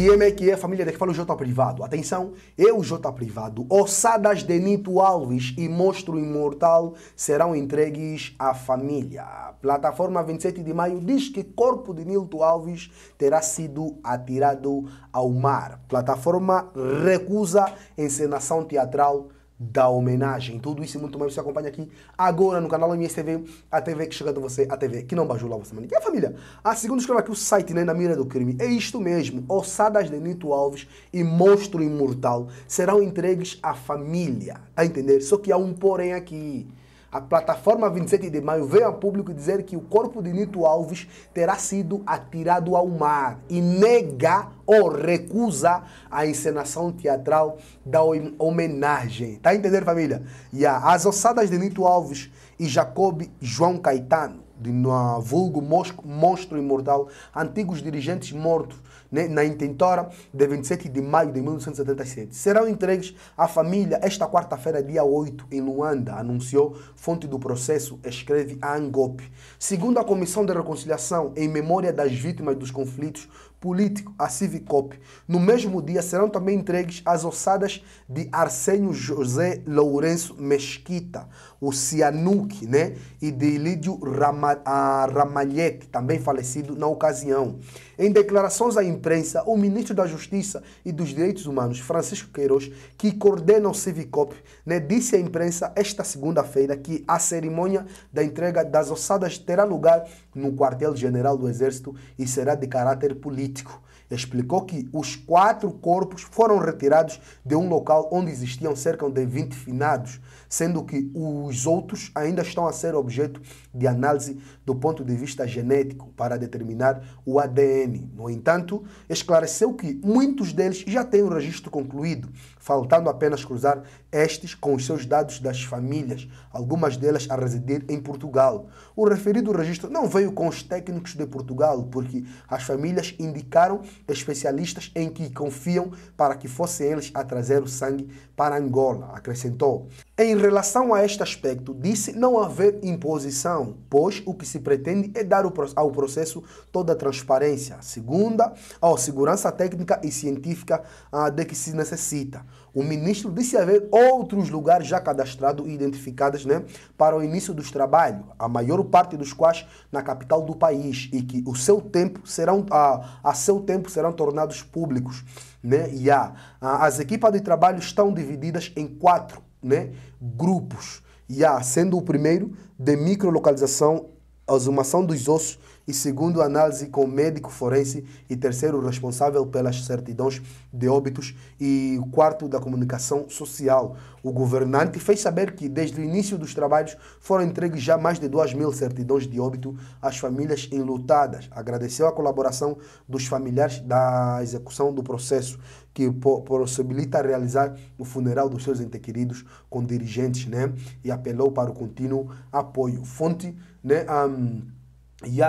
MQM, é que é a família que fala o J privado. Atenção, eu, J privado, ossadas de Nito Alves e Monstro Imortal serão entregues à família. plataforma 27 de maio diz que corpo de Nito Alves terá sido atirado ao mar. Plataforma recusa encenação teatral da homenagem. Tudo isso e muito mais você acompanha aqui agora no canal MSTV, a TV que chega de você, a TV que não bajula você, mano. E a família? A segunda escreva aqui o site né, na mira do crime. É isto mesmo, ossadas de Nito Alves e monstro imortal serão entregues à família, tá a entender? Só que há um porém aqui. A plataforma 27 de maio veio a público dizer que o corpo de Nito Alves terá sido atirado ao mar e nega ou recusa a encenação teatral da homenagem. Tá entendendo, família? E yeah. as ossadas de Nito Alves e Jacob João Caetano de na vulgo monstro imortal, antigos dirigentes mortos né, na intentora de 27 de maio de 1977. Serão entregues à família esta quarta-feira, dia 8, em Luanda, anunciou fonte do processo, escreve a Angop. Segundo a Comissão de Reconciliação, em memória das vítimas dos conflitos político, a Civicop. No mesmo dia serão também entregues as ossadas de Arsênio José Lourenço Mesquita, o Cianuque, né? E de Lídio Rama, Ramalhete, também falecido na ocasião. Em declarações à imprensa, o ministro da Justiça e dos Direitos Humanos, Francisco Queiroz, que coordena o Civicop, né, disse à imprensa esta segunda-feira que a cerimônia da entrega das ossadas terá lugar no quartel-general do Exército e será de caráter político. coup explicou que os quatro corpos foram retirados de um local onde existiam cerca de 20 finados, sendo que os outros ainda estão a ser objeto de análise do ponto de vista genético para determinar o ADN. No entanto, esclareceu que muitos deles já têm o registro concluído, faltando apenas cruzar estes com os seus dados das famílias, algumas delas a residir em Portugal. O referido registro não veio com os técnicos de Portugal, porque as famílias indicaram especialistas em que confiam para que fossem eles a trazer o sangue para Angola, acrescentou. Em relação a este aspecto, disse não haver imposição, pois o que se pretende é dar ao processo toda a transparência, segunda, a segurança técnica e científica ah, de que se necessita o ministro disse haver outros lugares já cadastrados e identificados né, para o início dos trabalhos, a maior parte dos quais na capital do país, e que o seu tempo serão, a, a seu tempo serão tornados públicos. Né? E a, a, as equipes de trabalho estão divididas em quatro né, grupos. E a sendo o primeiro de microlocalização a exumação dos ossos e segundo análise com médico forense e terceiro responsável pelas certidões de óbitos e quarto da comunicação social. O governante fez saber que desde o início dos trabalhos foram entregues já mais de 2 mil certidões de óbito às famílias enlutadas. Agradeceu a colaboração dos familiares da execução do processo que possibilita realizar o funeral dos seus entequeridos queridos com dirigentes, né? E apelou para o contínuo apoio. Fonte né, um,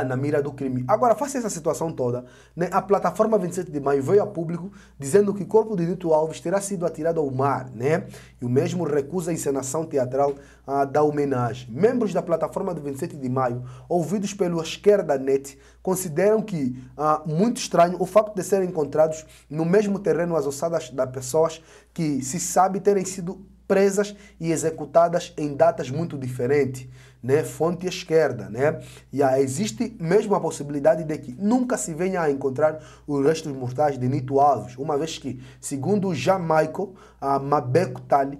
na mira do crime. Agora, face a essa situação toda, né, a plataforma 27 de maio veio a público dizendo que o corpo de Dito Alves terá sido atirado ao mar, né? E o mesmo recusa a encenação teatral ah, da homenagem. Membros da plataforma do 27 de maio, ouvidos pela esquerda net, consideram que ah, muito estranho o fato de serem encontrados no mesmo terreno as ossadas das pessoas que se sabe terem sido presas e executadas em datas muito diferentes né, fonte esquerda, né? E ah, existe mesmo a possibilidade de que nunca se venha a encontrar os restos mortais de Nito Alves, uma vez que, segundo Jamaico Mabeco Tali,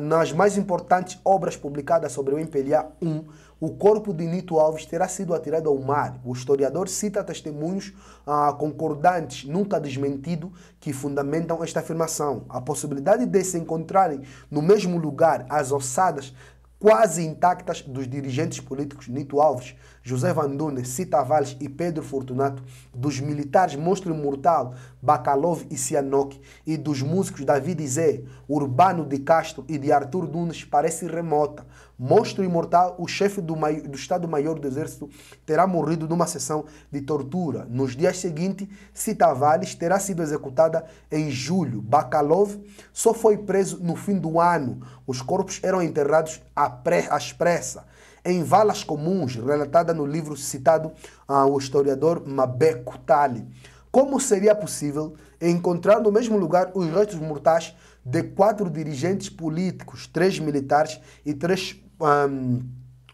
nas mais importantes obras publicadas sobre o MPLA 1, o corpo de Nito Alves terá sido atirado ao mar. O historiador cita testemunhos ah, concordantes, nunca desmentido, que fundamentam esta afirmação. A possibilidade de se encontrarem no mesmo lugar as ossadas quase intactas dos dirigentes políticos Nito Alves, José Vandune, Cita Valles e Pedro Fortunato, dos militares Monstro Imortal, Bacalov e Cianoc e dos músicos David Zé Urbano de Castro e de Arthur Dunes parece remota. Monstro Imortal, o chefe do, do Estado-Maior do Exército, terá morrido numa sessão de tortura. Nos dias seguintes, Cita Valles terá sido executada em julho. Bacalov só foi preso no fim do ano. Os corpos eram enterrados a à expressa em valas comuns, relatada no livro citado ao ah, historiador Mabeco Tali. Como seria possível encontrar no mesmo lugar os restos mortais de quatro dirigentes políticos, três militares e três um,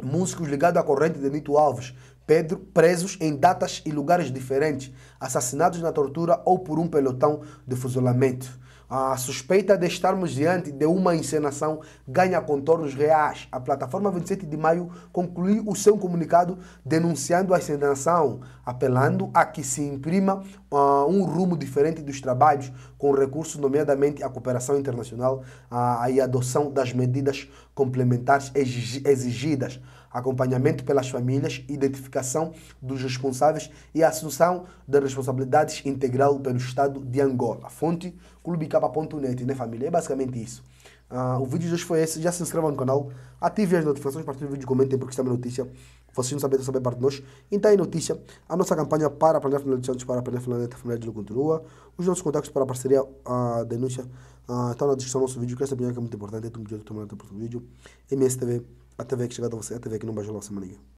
músicos ligados à corrente de Nito Alves, Pedro, presos em datas e lugares diferentes, assassinados na tortura ou por um pelotão de fuzilamento? A suspeita de estarmos diante de uma encenação ganha contornos reais. A plataforma 27 de maio concluiu o seu comunicado denunciando a encenação, apelando a que se imprima uh, um rumo diferente dos trabalhos, com recurso nomeadamente à cooperação internacional uh, e adoção das medidas complementares exigidas acompanhamento pelas famílias, identificação dos responsáveis e assunção das responsabilidades integral pelo Estado de Angola. Fonte clubecapa.net, né família? É basicamente isso. Uh, o vídeo de hoje foi esse. Já se inscreva no canal, ative as notificações, partilhe o vídeo, comentem porque está uma notícia. Vocês não sabem, saber parte de nós. Então, aí notícia: a nossa campanha para aprender Santos, para aprender finalizantes, a família de continua. Os nossos contatos para a parceria, a denúncia, ah, estão na descrição do nosso vídeo. Que essa opinião que é muito importante. É tudo que eu estou mandando para o vídeo. MSTV a TV que chegou da você Até a TV que não vai lá o Semana